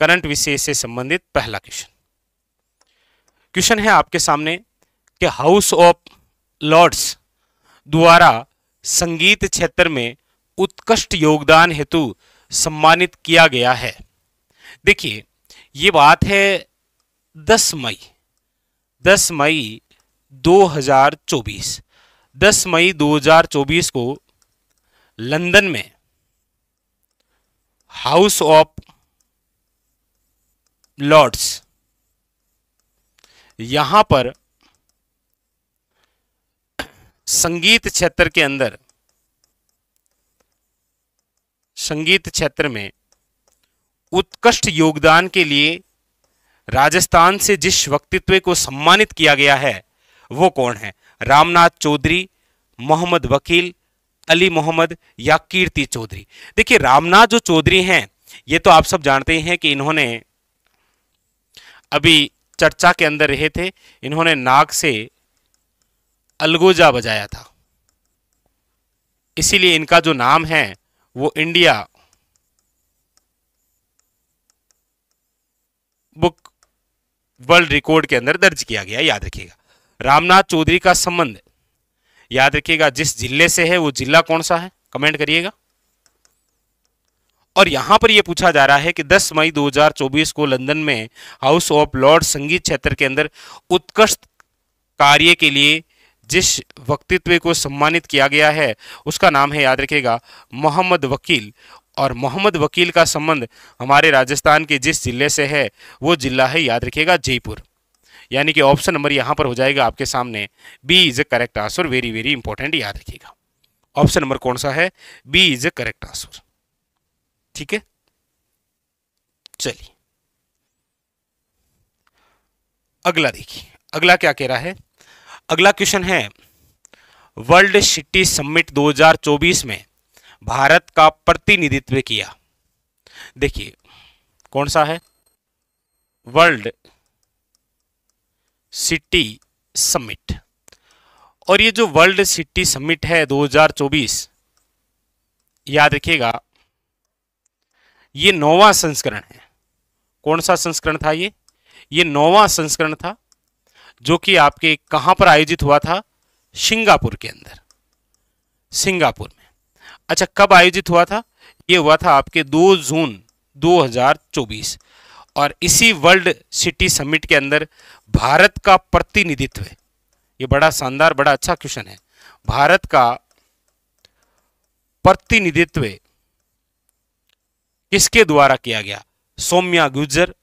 current विषय से संबंधित पहला क्वेश्चन क्वेश्चन है आपके सामने कि हाउस ऑफ लॉर्ड्स द्वारा संगीत क्षेत्र में उत्कृष्ट योगदान हेतु सम्मानित किया गया है देखिए ये बात है 10 मई 10 मई 2024 10 मई 2024 को लंदन में हाउस ऑफ लॉर्ड्स यहां पर संगीत क्षेत्र के अंदर संगीत क्षेत्र में उत्कृष्ट योगदान के लिए राजस्थान से जिस व्यक्तित्व को सम्मानित किया गया है वो कौन है रामनाथ चौधरी मोहम्मद वकील अली मोहम्मद या कीर्ति चौधरी देखिए रामनाथ जो चौधरी हैं ये तो आप सब जानते हैं कि इन्होंने अभी चर्चा के अंदर रहे थे इन्होंने नाग से अलगोजा बजाया था इसीलिए इनका जो नाम है वो इंडिया बुक वर्ल्ड रिकॉर्ड के अंदर दर्ज किया गया याद रखिएगा रामनाथ चौधरी का संबंध याद रखिएगा जिस जिले से है वो जिला कौन सा है कमेंट करिएगा और यहाँ पर यह पूछा जा रहा है कि 10 मई 2024 को लंदन में हाउस ऑफ लॉर्ड संगीत क्षेत्र के अंदर उत्कृष्ट कार्य के लिए जिस वक्तित्व को सम्मानित किया गया है उसका नाम है याद रखेगा मोहम्मद वकील और मोहम्मद वकील का संबंध हमारे राजस्थान के जिस जिले से है वो जिला है याद रखेगा जयपुर यानी कि ऑप्शन नंबर यहाँ पर हो जाएगा आपके सामने B is a correct answer very very important याद रखिएगा ऑप्शन नंबर कौन सा है B is a correct answer ठीक है चलिए अगला देखिए अगला क्या कह रहा है अगला क्वेश्चन है वर्ल्ड सिटी समिट 2024 में भारत का प्रतिनिधित्व किया देखिए कौन सा है वर्ल्ड सिटी समिट और ये जो वर्ल्ड सिटी समिट है 2024 याद रखिएगा ये नौवा संस्करण है कौन सा संस्करण था ये ये नौवा संस्करण था जो कि आपके कहां पर आयोजित हुआ था सिंगापुर के अंदर सिंगापुर में अच्छा कब आयोजित हुआ था ये हुआ था आपके 2 जून 2024 और इसी वर्ल्ड सिटी समिट के अंदर भारत का प्रतिनिधित्व ये बड़ा शानदार बड़ा अच्छा क्वेश्चन है भारत का प्रतिनिधित्व किसके द्वारा किया गया सौम्या गुजर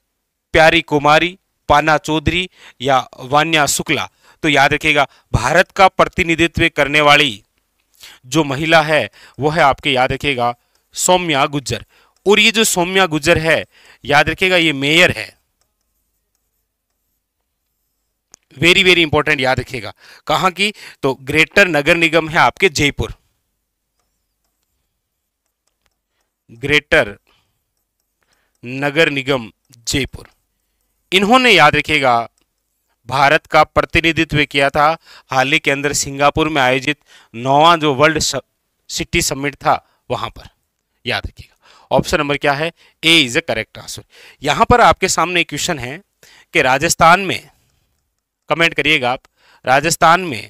प्यारी कुमारी पाना चौधरी या वान्या शुक्ला तो याद रखिएगा भारत का प्रतिनिधित्व करने वाली जो महिला है वह है आपके याद रखिएगा सौम्या गुज्जर और ये जो सौम्या गुज्जर है याद रखिएगा ये मेयर है वेरी वेरी इंपॉर्टेंट याद रखिएगा कहा की तो ग्रेटर नगर निगम है आपके जयपुर ग्रेटर नगर निगम जयपुर इन्होंने याद रखेगा भारत का प्रतिनिधित्व किया था हाल ही के अंदर सिंगापुर में आयोजित नौवा जो वर्ल्ड सिटी समिट था वहां पर याद रखिएगा ऑप्शन नंबर क्या है A is a correct answer यहां पर आपके सामने एक क्वेश्चन है कि राजस्थान में कमेंट करिएगा आप राजस्थान में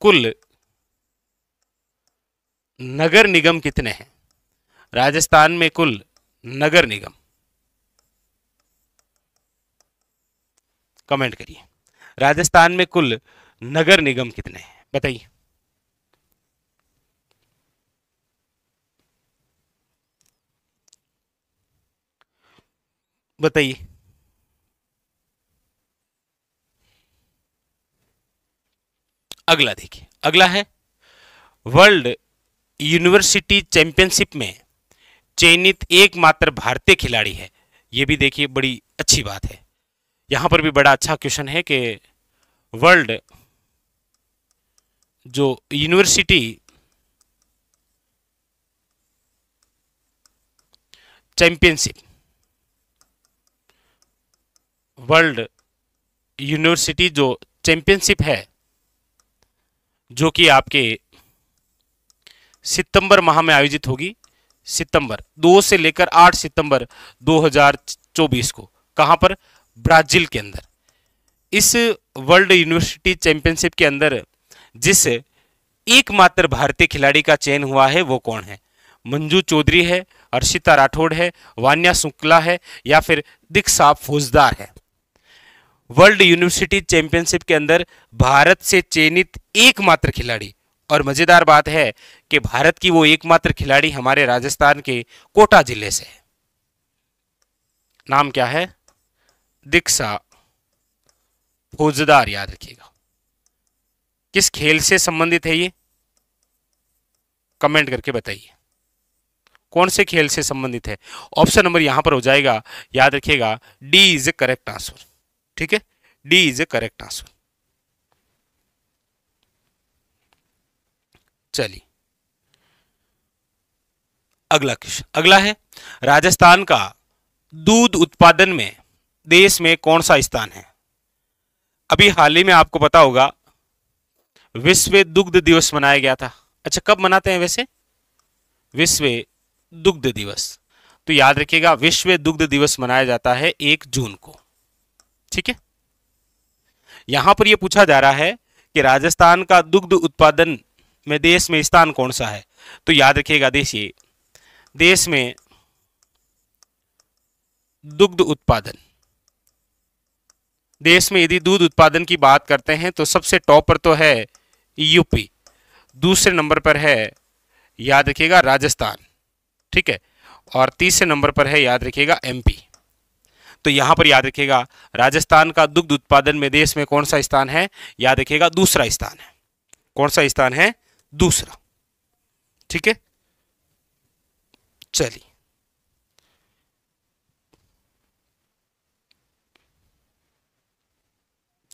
कुल नगर निगम कितने हैं राजस्थान में कुल नगर निगम कमेंट करिए राजस्थान में कुल नगर निगम कितने हैं बताइए बताइए अगला देखिए अगला है वर्ल्ड यूनिवर्सिटी चैंपियनशिप में चयनित एकमात्र भारतीय खिलाड़ी है ये भी देखिए बड़ी अच्छी बात है यहां पर भी बड़ा अच्छा क्वेश्चन है कि वर्ल्ड जो यूनिवर्सिटी चैंपियनशिप वर्ल्ड यूनिवर्सिटी जो चैंपियनशिप है जो कि आपके सितंबर माह में आयोजित होगी सितंबर दो से लेकर आठ सितंबर 2024 को कहां पर ब्राजील के अंदर इस वर्ल्ड यूनिवर्सिटी चैंपियनशिप के अंदर जिस एकमात्र भारतीय खिलाड़ी का चयन हुआ है वो कौन है मंजू चौधरी है अर्षिता राठौड़ है वान्या शुक्ला है या फिर दीक्षा फौजदार है वर्ल्ड यूनिवर्सिटी चैंपियनशिप के अंदर भारत से चयनित एकमात्र खिलाड़ी और मज़ेदार बात है कि भारत की वो एकमात्र खिलाड़ी हमारे राजस्थान के कोटा जिले से है नाम क्या है दीक्षा फौजदार याद रखिएगा किस खेल से संबंधित है ये कमेंट करके बताइए कौन से खेल से संबंधित है ऑप्शन नंबर यहां पर हो जाएगा याद रखिएगा D is a correct answer ठीक है D is a correct answer चली अगला क्वेश्चन अगला है राजस्थान का दूध उत्पादन में देश में कौन सा स्थान है अभी हाल ही में आपको पता होगा विश्व दुग्ध दिवस मनाया गया था अच्छा कब मनाते हैं वैसे विश्व दुग्ध दिवस तो याद रखिएगा विश्व दुग्ध दिवस मनाया जाता है एक जून को ठीक है यहां पर यह पूछा जा रहा है कि राजस्थान का दुग्ध उत्पादन में देश में स्थान कौन सा है तो याद रखिएगा देखिए देश में दुग्ध उत्पादन देश में यदि दूध उत्पादन की बात करते हैं तो सबसे टॉप पर तो है यूपी दूसरे नंबर पर है याद रखिएगा राजस्थान ठीक है और तीसरे नंबर पर है याद रखिएगा एमपी तो यहां पर याद रखिएगा राजस्थान का दुग्ध उत्पादन में देश में कौन सा स्थान है याद रखिएगा दूसरा स्थान है कौन सा स्थान है दूसरा ठीक है चलिए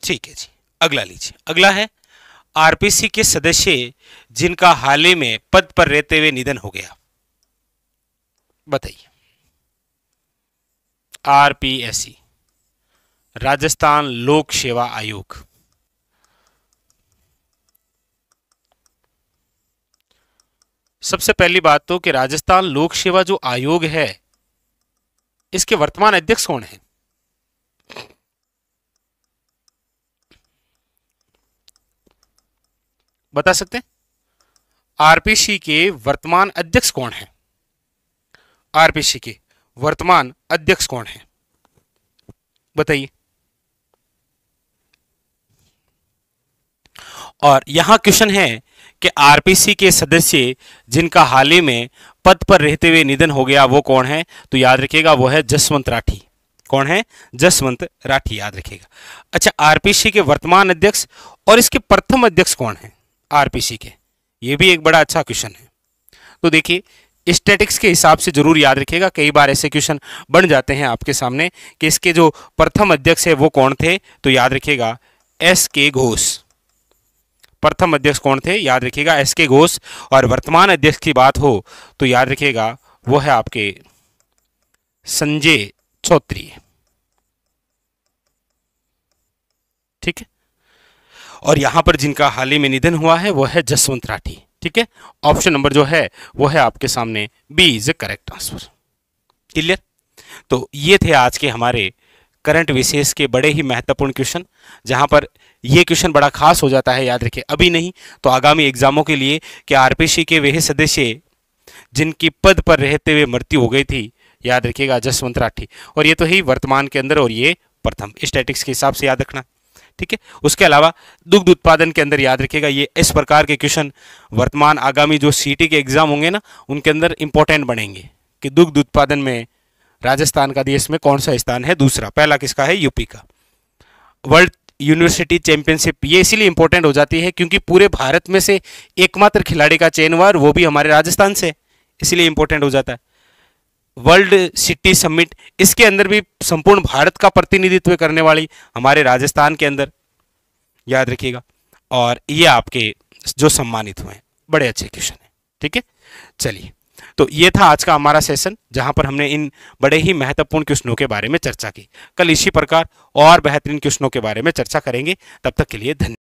ठीक है जी अगला लीजिए अगला है आरपीसी के सदस्य जिनका हाल ही में पद पर रहते हुए निधन हो गया बताइए आरपीएससी राजस्थान लोक सेवा आयोग सबसे पहली बात तो कि राजस्थान लोक सेवा जो आयोग है इसके वर्तमान अध्यक्ष कौन है बता सकते हैं आरपीसी के वर्तमान अध्यक्ष कौन है आरपीसी के वर्तमान अध्यक्ष कौन है बताइए और यहां क्वेश्चन है कि आरपीसी के सदस्य जिनका हाल ही में पद पर रहते हुए निधन हो गया वो कौन है तो याद रखिएगा वो है जसवंत राठी कौन है जसवंत राठी याद रखिएगा अच्छा आरपीसी के वर्तमान अध्यक्ष और इसके प्रथम अध्यक्ष कौन है आरपीसी के ये भी एक बड़ा अच्छा क्वेश्चन है तो देखिए स्टेटिक्स के हिसाब से जरूर याद रखिएगा कई बार ऐसे क्वेश्चन बन जाते हैं आपके सामने कि इसके जो प्रथम अध्यक्ष है वो कौन थे तो याद रखिएगा एस के घोष प्रथम अध्यक्ष कौन थे याद रखिएगा एस के घोष और वर्तमान अध्यक्ष की बात हो तो याद रखिएगा वो है आपके संजय चौधरी ठीक है और यहां पर जिनका हाल ही में निधन हुआ है वो है जसवंत राठी ठीक है ऑप्शन नंबर जो है वो है आपके सामने B is correct answer clear तो ये थे आज के हमारे करंट विशेष के बड़े ही महत्वपूर्ण क्वेश्चन जहां पर ये क्वेश्चन बड़ा खास हो जाता है याद रखिए अभी नहीं तो आगामी एग्जामों के लिए कि आरपीसी के वह सदस्य जिनकी पद पर रहते हुए मृत्यु हो गई थी याद रखिएगा जसवंत राठी और ये तो ही वर्तमान के अंदर और ये प्रथम स्टैटिक्स के हिसाब से याद रखना ठीक है उसके अलावा दुग्ध उत्पादन के अंदर याद रखिएगा ये इस प्रकार के क्वेश्चन वर्तमान आगामी जो सीटी के एग्जाम होंगे ना उनके अंदर इंपॉर्टेंट बनेंगे कि दुग्ध उत्पादन में राजस्थान का देश में कौन सा स्थान है दूसरा पहला किसका है यूपी का वर्ल्ड यूनिवर्सिटी चैंपियनशिप ये इसीलिए इंपॉर्टेंट हो जाती है क्योंकि पूरे भारत में से एकमात्र खिलाड़ी का चयन हुआ वो भी हमारे राजस्थान से इसीलिए इंपॉर्टेंट हो जाता है वर्ल्ड सिटी समिट इसके अंदर भी संपूर्ण भारत का प्रतिनिधित्व करने वाली हमारे राजस्थान के अंदर याद रखिएगा और ये आपके जो सम्मानित हुए हैं बड़े अच्छे क्वेश्चन हैं ठीक है चलिए तो ये था आज का हमारा सेशन जहां पर हमने इन बड़े ही महत्वपूर्ण क्वेश्चनों के बारे में चर्चा की कल इसी प्रकार और बेहतरीन क्वेश्चनों के बारे में चर्चा करेंगे तब तक के लिए धन्यवाद